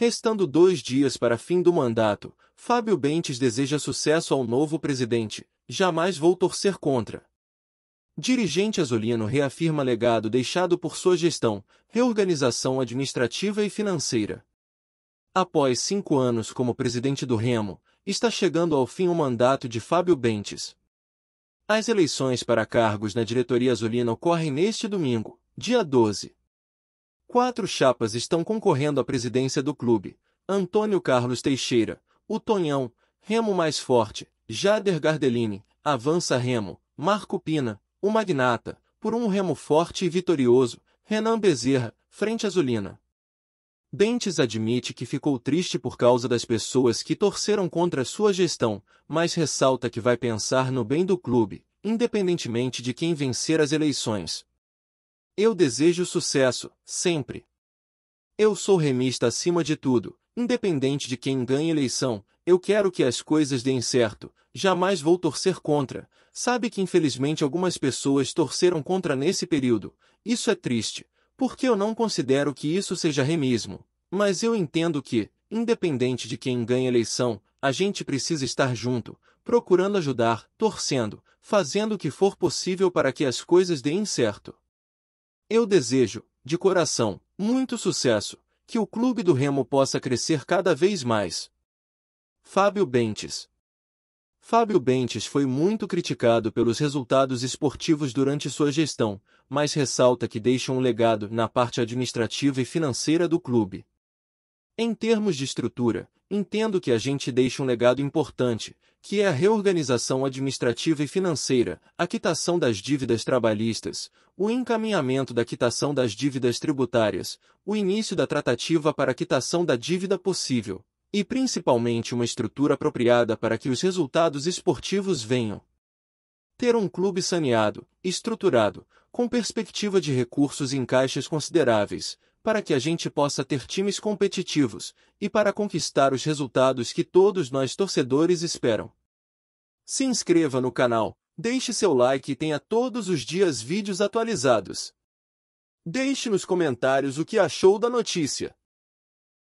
Restando dois dias para fim do mandato, Fábio Bentes deseja sucesso ao novo presidente. Jamais vou torcer contra. Dirigente azulino reafirma legado deixado por sua gestão, reorganização administrativa e financeira. Após cinco anos como presidente do Remo, está chegando ao fim o mandato de Fábio Bentes. As eleições para cargos na diretoria azulina ocorrem neste domingo, dia 12. Quatro chapas estão concorrendo à presidência do clube. Antônio Carlos Teixeira, o Tonhão, Remo Mais Forte, Jader Gardelini, Avança Remo, Marco Pina, o Magnata, por um Remo forte e vitorioso, Renan Bezerra, Frente Azulina. Dentes admite que ficou triste por causa das pessoas que torceram contra sua gestão, mas ressalta que vai pensar no bem do clube, independentemente de quem vencer as eleições. Eu desejo sucesso, sempre. Eu sou remista acima de tudo, independente de quem ganha eleição, eu quero que as coisas deem certo, jamais vou torcer contra. Sabe que infelizmente algumas pessoas torceram contra nesse período. Isso é triste, porque eu não considero que isso seja remismo. Mas eu entendo que, independente de quem ganha eleição, a gente precisa estar junto, procurando ajudar, torcendo, fazendo o que for possível para que as coisas deem certo. Eu desejo, de coração, muito sucesso, que o Clube do Remo possa crescer cada vez mais. Fábio Bentes Fábio Bentes foi muito criticado pelos resultados esportivos durante sua gestão, mas ressalta que deixa um legado na parte administrativa e financeira do clube. Em termos de estrutura, entendo que a gente deixa um legado importante, que é a reorganização administrativa e financeira, a quitação das dívidas trabalhistas, o encaminhamento da quitação das dívidas tributárias, o início da tratativa para a quitação da dívida possível, e principalmente uma estrutura apropriada para que os resultados esportivos venham. Ter um clube saneado, estruturado, com perspectiva de recursos em caixas consideráveis, para que a gente possa ter times competitivos e para conquistar os resultados que todos nós torcedores esperam. Se inscreva no canal, deixe seu like e tenha todos os dias vídeos atualizados. Deixe nos comentários o que achou da notícia.